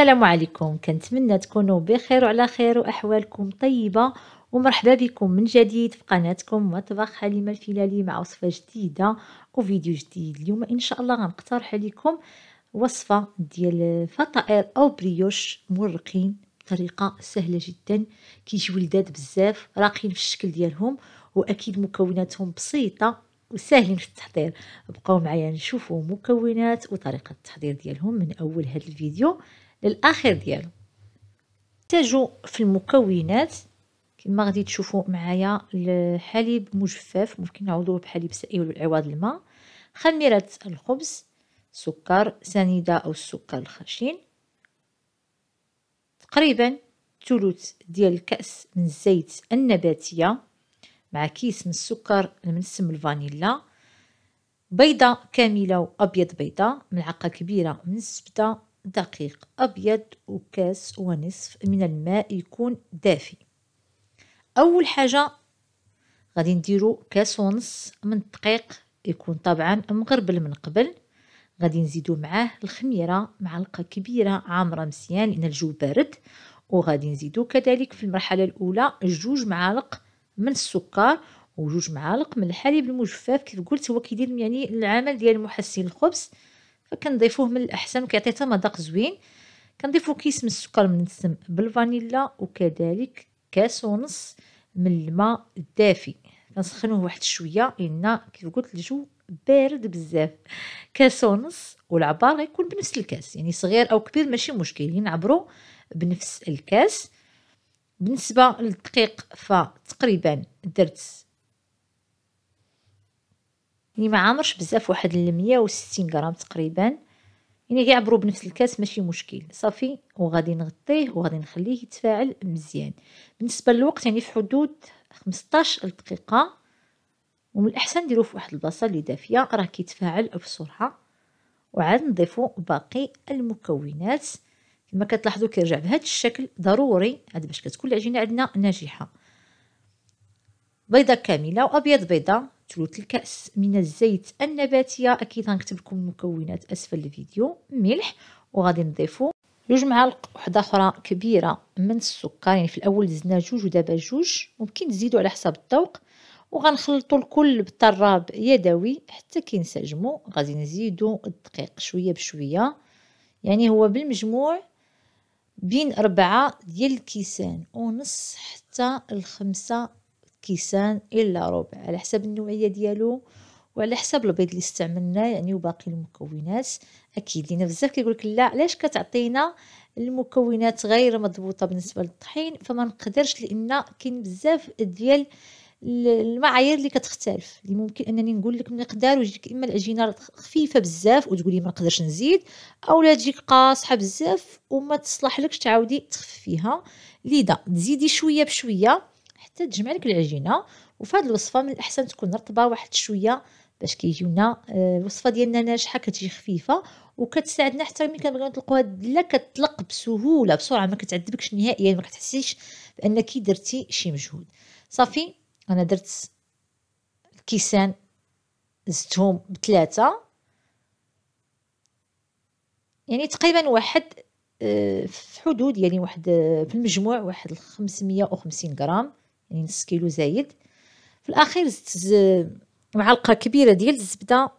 السلام عليكم كنتمنى تكونوا بخير وعلى خير واحوالكم طيبه ومرحبا بكم من جديد في قناتكم مطبخ حليمه الفلالي مع وصفه جديده وفيديو جديد اليوم ان شاء الله غنقترح عليكم وصفه ديال فطائر او بريوش مرقين بطريقه سهله جدا كيجيو لذاد بزاف راقين في الشكل ديالهم واكيد مكوناتهم بسيطه وساهلين في التحضير بقاو معايا نشوفوا مكونات وطريقه التحضير ديالهم من اول هذا الفيديو للاخر ديالو تاجو في المكونات كما غادي تشوفوا معايا الحليب مجفف ممكن نعوضوه بحليب سائل والعوض الماء خميرة الخبز سكر سنيدة أو السكر الخشن تقريبا ثلث ديال الكأس من الزيت النباتية مع كيس من السكر المنسم الفانيلا بيضة كاملة وأبيض بيضة ملعقة كبيرة من الزبدة دقيق أبيض وكاس ونصف من الماء يكون دافي أول حاجة غادي نديرو كاس ونص من الدقيق يكون طبعا مغربل من قبل غادي نزيدو معاه الخميرة معلقة كبيرة عامرة مزيان لأن الجو بارد وغادي نزيدو كذلك في المرحلة الأولى جوج معالق من السكر وجوج معالق من الحليب المجفف كيف قلت هو كيدير يعني العمل ديال محسن الخبز فكنضيفوه من الاحسن وكيعطي حتى مذاق زوين كنضيفو كيس من السكر من السم بالفانيلا وكذلك كاس ونص من الماء الدافي كنسخنوه واحد شويه لان كيف قلت الجو بارد بزاف كاس ونص والعبار غيكون بنفس الكاس يعني صغير او كبير ماشي مشكل ينعبرو بنفس الكاس بالنسبه للدقيق فتقريبا درت يعني ما عامرش بزاف واحد المية 160 غرام تقريبا يعني كيعبروا بنفس الكاس ماشي مشكل صافي وغادي نغطيه وغادي نخليه يتفاعل مزيان بالنسبه للوقت يعني في حدود 15 دقيقه ومن الاحسن ديروه في واحد البلاصه اللي دافيه راه كيتفاعل بسرعه وعاد نضيفوا باقي المكونات كما كتلاحظوا كيرجع بهذا الشكل ضروري عاد باش كتكون العجينه عندنا ناجحه بيضه كامله وابيض بيضه ثلث الكأس من الزيت النباتية أكيد غنكتب لكم المكونات أسفل الفيديو ملح وغادي نضيفو جوج معالق وحدة أخرى كبيرة من السكر يعني في الأول دزنا جوج ودابا جوج ممكن تزيدو على حسب الذوق وغنخلطو الكل بالطراب يدوي حتى كينسجمو غادي نزيدو الدقيق شويه بشويه يعني هو بالمجموع بين أربعة ديال الكيسان ونص حتى الخمسة كيسان الا ربع على حسب النوعيه ديالو وعلى حسب البيض اللي استعملناه يعني وباقي المكونات اكيد لينا بزاف كيقول لك لا علاش كتعطينا المكونات غير مضبوطه بالنسبه للطحين فما نقدرش لان كاين بزاف ديال المعايير اللي كتختلف اللي ممكن انني نقول لك مقدار ويجيك اما العجينه خفيفه بزاف وتقولي ما نقدرش نزيد اولا تجيك قاصحه بزاف وما تصلح لكش تعاودي تخفيها لذا تزيدي شويه بشويه تتجمع لك العجينه وفي هذه الوصفه من الاحسن تكون رطبه واحد شويه باش كيجيونا الوصفه آه، ديالنا ناجحه كتجي خفيفه وكتساعدنا حتى ملي كنبغيو نطلقوها لا كتطلق بسهوله بسرعه ما كتعذبكش نهائيا ما كتحسيش بانك درتي شي مجهود صافي انا درت الكيسان زدتهم بثلاثه يعني تقريبا واحد آه، في حدود يعني واحد آه، في المجموع واحد 550 غرام يعني نص كيلو زايد في الاخير زدت معلقه كبيره ديال الزبده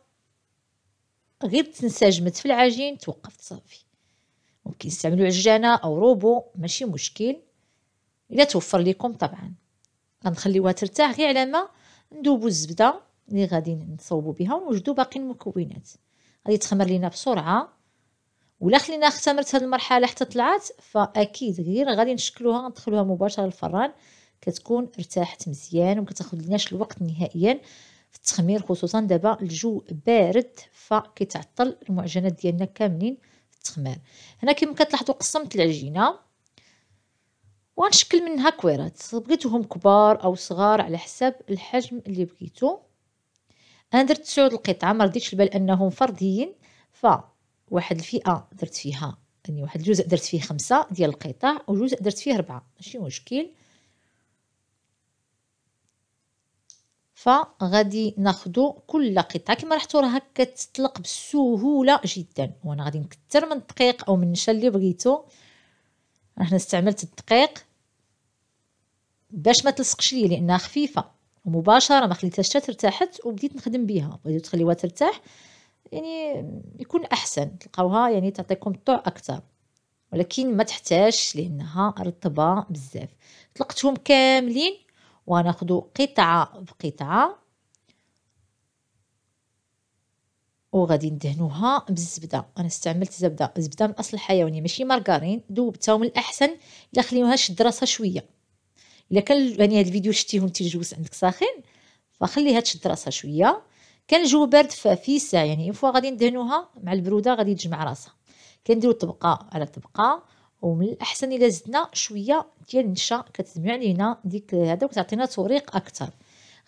غير تنسجمت في العجين توقفت صافي ممكن تستعملوا عجانه او روبو ماشي مشكل الا توفر لكم طبعا غنخليوها ترتاح غير على ما ندوبوا الزبده اللي غادي نصوبوا بها ونوجدوا باقي المكونات غادي تخمر لينا بسرعه ولا خلينا اختمرت هذه المرحله حتى طلعت فاكيد غير غادي نشكلوها ندخلوها مباشره للفران كتكون ارتاحت مزيان وما كتاخذلناش الوقت نهائيا في التخمير خصوصا دابا الجو بارد فكيتعطل المعجنات ديالنا كاملين في التخمير هنا كما كتلاحظوا قسمت العجينه وغنشكل منها كويرات بغيتوهم كبار او صغار على حسب الحجم اللي بغيتو انا درت تسعود القطعه ما رديتش البال انهم فرديين ف واحد الفئه درت فيها يعني واحد الجزء درت فيه خمسة ديال القطع وجزء درت فيه ربعة ماشي مشكل فغادي ناخدو كل قطعه كما راح راه كتطلق بسهوله جدا وانا غادي نكثر من الدقيق او من النشا اللي بغيتو انا استعملت الدقيق باش ما تلصقش لي لانها خفيفه ومباشره ما خليتهاش ترتاحت وبديت نخدم بها بغيتو تخليوها ترتاح يعني يكون احسن تلقاوها يعني تعطيكم طوع اكثر ولكن ما تحتاج لانها رطبه بزاف طلقتهم كاملين وناخذ قطعة بقطعة وغادي ندهنوها بالزبده انا استعملت زبده زبده من اصل حيواني ماشي مارغرين ذوبتها ومن الاحسن الا خليوها شد راسها شويه الا كان يعني هذا الفيديو شتيه وانت الجوز عندك ساخن فخليها تشد راسها شويه كان الجو بارد في ساعه يعني فوا غادي ندهنوها مع البروده غادي تجمع راسها كنديرو طبقه على طبقه ومن الاحسن الا زدنا شويه ديال النشا كتجمع لينا ديك هذا وكتعطينا توريق اكثر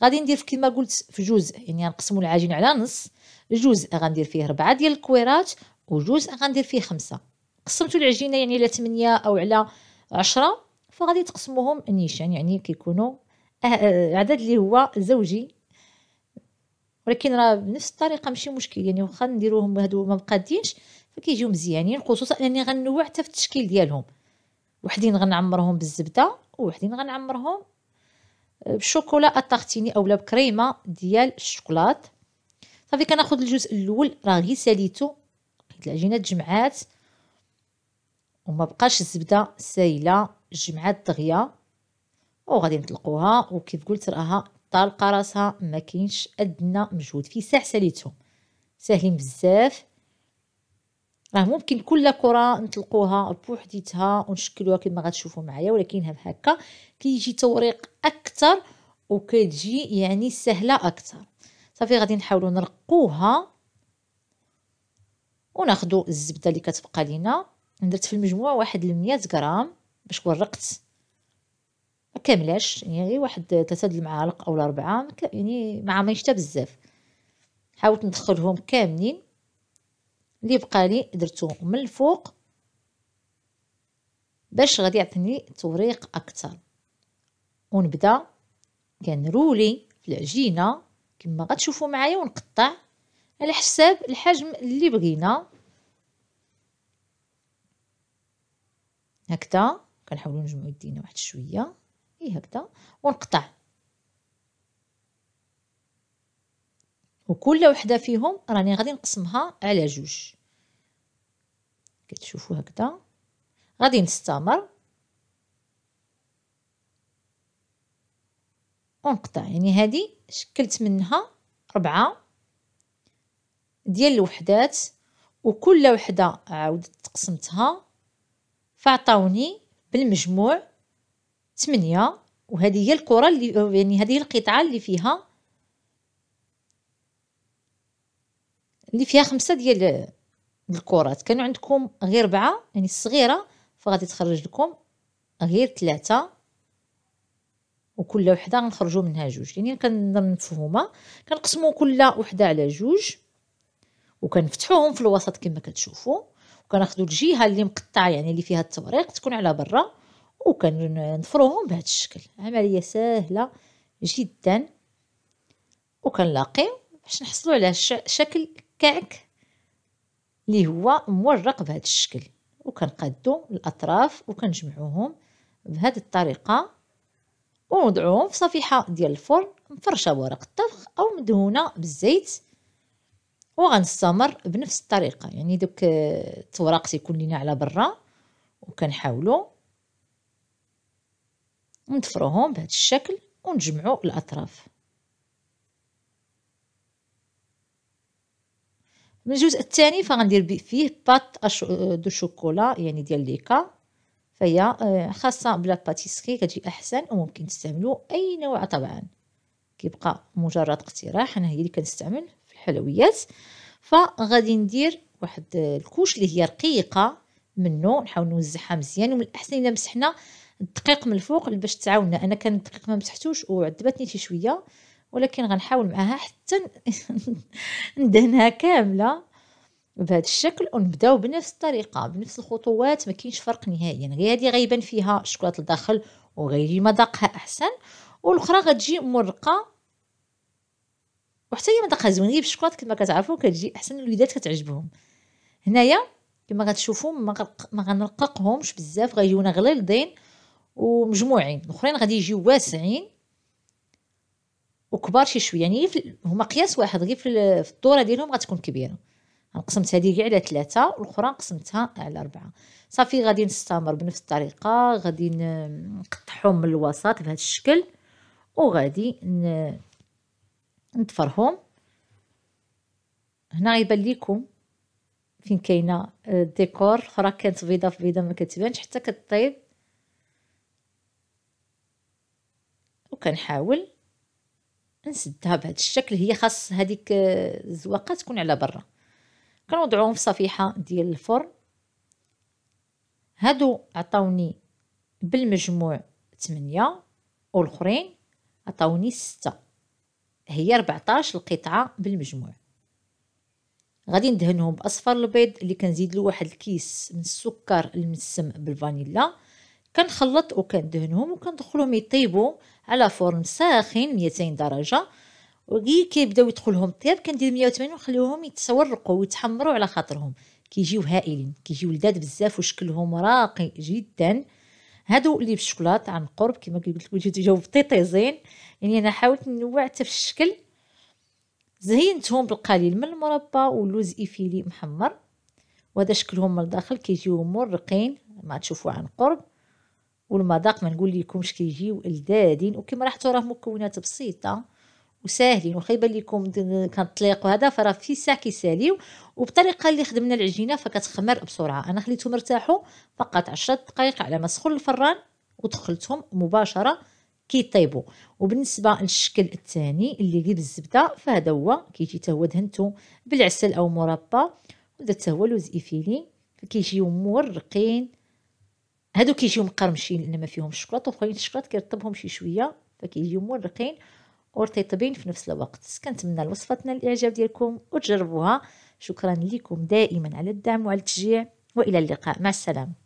غادي ندير في كما قلت في جزء يعني نقسموا العجين على نص جزء غندير فيه ربعة ديال الكويرات وجزء غندير فيه خمسة قسمتوا العجينه يعني على 8 او على 10 فغادي تقسموهم نيشان يعني كيكونوا أه- أه- عدد اللي هو زوجي ولكن راه بنفس الطريقه ماشي مشكل يعني واخا نديروهم هادو ما بقاديش فكيجيو مزيانين خصوصا انني غنوع حتى في التشكيل ديالهم وحدين غنعمرهم بالزبده وحدين غنعمرهم بشوكولا اتارتيني اولا بكريمه ديال الشوكولات صافي كناخذ الجزء الاول راه غير ساليتو حيت العجينه تجمعات وما بقاش الزبده سايله جمعات دغيا وغادي نطلقوها وكيف قلت راها طالقه راسها ما كاينش ادنى مجهود في ساح ساليتهم ساهلين بزاف راه ممكن كل كره نطلقوها بوحديتها ونشكلوها كما غتشوفوا معايا ولكن هكا كيجي توريق اكثر وكتجي يعني سهله اكثر صافي غادي نحاولوا نرقوها وناخذوا الزبده اللي كتبقى لينا درت في المجموع واحد 100 غرام باش ورقت ما كاملاش يعني غير واحد ثلاثه د المعالق اولا اربعه يعني مع ما يشتا بزاف حاولت ندخلهم كاملين اللي بقى لي درتو من الفوق باش غادي يعطيني توريق اكثر ونبدا كنرولي في العجينه كما غتشوفوا معايا ونقطع على حساب الحجم اللي بغينا هكذا كنحاولوا نجمعوا يدينا واحد شويه اي هكذا ونقطع وكل وحده فيهم راني غادي نقسمها على جوج كتشوفوا هكذا غادي نستمر ونقطع يعني هذه شكلت منها ربعة ديال الوحدات وكل وحدة عاودت قسمتها فعطاوني بالمجموع ثمانية وهذه هي الكرة اللي يعني هذه القطعة اللي فيها اللي فيها خمسه ديال الكرات كانوا عندكم غير ربعه يعني صغيره فغادي تخرج لكم غير ثلاثه وكل وحده غنخرجوا منها جوج يعني كنظن مفهومه كنقسموا كل وحده على جوج وكنفتحوهم في الوسط كما كتشوفوا وكناخذوا الجهه اللي مقطعه يعني اللي فيها التوريق تكون على برا وكنضفروهم بهذا الشكل عمليه سهله جدا وكنلاقيو باش نحصلوا على شكل كعك اللي هو مورق بهذا الشكل وكنقادو الاطراف وكنجمعوهم بهذه الطريقه ونوضعوهم في صفيحه ديال الفرن مفرشه بورق الطبخ او مدهونه بالزيت وغنستمر بنفس الطريقه يعني دوك التوراق تيكون لينا على برا وكنحاولوا نضفروهم بهذا الشكل ونجمعوا الاطراف من الجزء الثاني فغندير فيه بات دو شوكولا يعني ديال ليكا فهي آه، خاصه بلا باتيسكي كتجي احسن وممكن تستعملوا اي نوع طبعا كيبقى مجرد اقتراح انا هي اللي كنستعمل في الحلويات فغادي ندير واحد الكوش اللي هي رقيقه منه نحاول نوزعها مزيان ومن الاحسن الا مسحنا الدقيق من الفوق باش تعاوننا انا كان الدقيق ما مسحتوش وعذبتني شي شويه ولكن غنحاول معاها حتى ندهنها كامله بهذا الشكل ونبداو بنفس الطريقه بنفس الخطوات ما كاينش فرق نهائيا يعني غير هذه غيبان فيها الشوكولاته الداخل وغير مذاقها احسن والاخرى غتجي مرقه وحتى هي مذاقها زوين غير بالشوكولاته كما كتعرفوا كتجي احسن الوليدات كتعجبهم هنايا كما غتشوفوا ما غنرققهمش بزاف غيجيونا غليظين ومجموعين الاخرين غادي يجيو واسعين وكبار شي شويه يعني هما قياس واحد غير في الدوره ديالهم غتكون كبيره قسمت هذه كاع على ثلاثه والاخرى قسمتها على اربعه صافي غادي نستمر بنفس الطريقه غادي نقطعهم من الوسط بهذا الشكل وغادي نضفرهم هنا غيبان ليكم فين كاينه آه، الديكور الاخرى كانت بيضه في بيضه ما كتبانش حتى كطيب وكنحاول نسدها بهذا الشكل هي خاص هذيك آه، الزواقه تكون على برا كنوضعوهم في صفيحه ديال الفرن هادو عطاوني بالمجموع 8 والاخرين عطاوني 6 هي 14 القطعه بالمجموع غادي ندهنهم باصفر البيض اللي كنزيد له واحد الكيس من السكر المسم بالفانيلا كنخلط وكندهنهم وكندخلهم يطيبوا على فرن ساخن 200 درجه وكي كيبداو يدخلهم طياب كندير 180 ونخليهم يتسورقوا ويتحمروا على خاطرهم كيجيو هائلين كيجيو لذاذ بزاف وشكلهم راقي جدا هادو اللي بالشوكولات عن قرب كما قلت لكم جاو بطيطيزين يعني انا حاولت نوع حتى في الشكل زينتهم بالقليل من المربى واللوز ايفيلي محمر وهذا شكلهم من الداخل كيجيو مرقين ما تشوفوا عن قرب والمذاق ما نقول لكمش كيجيو لذاذين وكما رحتوا راه مكونات بسيطه وساهلين وخيبه لكم كنطليقوا هذا فراه في ساعه كيساليو وبطريقه اللي خدمنا العجينه فكتخمر بسرعه انا خليتهم مرتاحو فقط 10 دقائق على ما سخن الفران ودخلتهم مباشره كيطيبوا وبالنسبه للشكل الثاني اللي غير الزبده فهذا هو كيجي حتى هو دهنتو بالعسل او مربى ودرت حتى هو لوز ايفيلي فكيجيو مورقين هادو كيجيو مقرمشين لان ما فيهم الشكلاط وخاين الشكلاط كيرطبهم شي شويه فكيجيو مرقين ورطيطبين في نفس الوقت كنتمنى الوصفه تنال الاعجاب ديالكم وتجربوها شكرا لكم دائما على الدعم وعلى التشجيع والى اللقاء مع السلامه